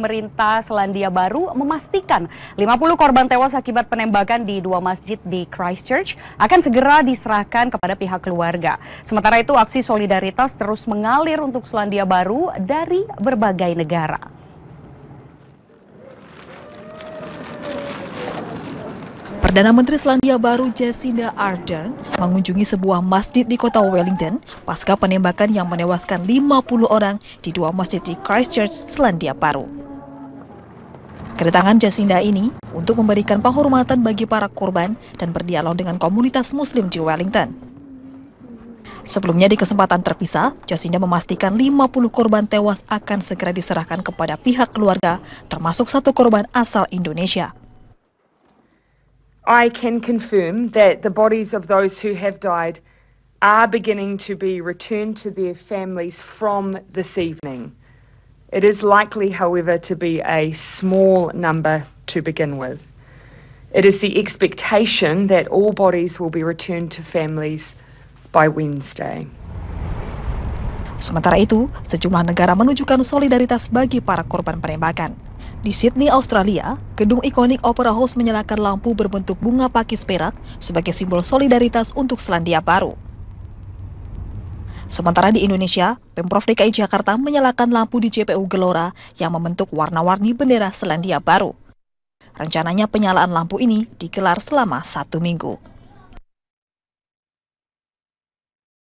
pemerintah Selandia Baru memastikan 50 korban tewas akibat penembakan di dua masjid di Christchurch akan segera diserahkan kepada pihak keluarga. Sementara itu aksi solidaritas terus mengalir untuk Selandia Baru dari berbagai negara. Perdana Menteri Selandia Baru Jacinda Ardern mengunjungi sebuah masjid di kota Wellington pasca penembakan yang menewaskan 50 orang di dua masjid di Christchurch, Selandia Baru. Kedatangan Jacinda ini untuk memberikan penghormatan bagi para korban dan berdialog dengan komunitas muslim di Wellington. Sebelumnya di kesempatan terpisah, Jacinda memastikan 50 korban tewas akan segera diserahkan kepada pihak keluarga, termasuk satu korban asal Indonesia. I can confirm that the bodies of those who have died are beginning to be returned to their families from this evening. It is likely, however, to be a small number to begin with. It is the expectation that all bodies will be returned to families by Wednesday. Sementara itu, sejumlah negara menunjukkan solidaritas bagi para korban penembakan. Di Sydney, Australia, gedung ikonik Opera House menyalakan lampu berbentuk bunga pakis perak sebagai simbol solidaritas untuk Selandia Baru. Sementara di Indonesia, Pemprov DKI Jakarta menyalakan lampu di JPU Gelora yang membentuk warna-warni bendera Selandia Baru. Rencananya penyalaan lampu ini digelar selama satu minggu.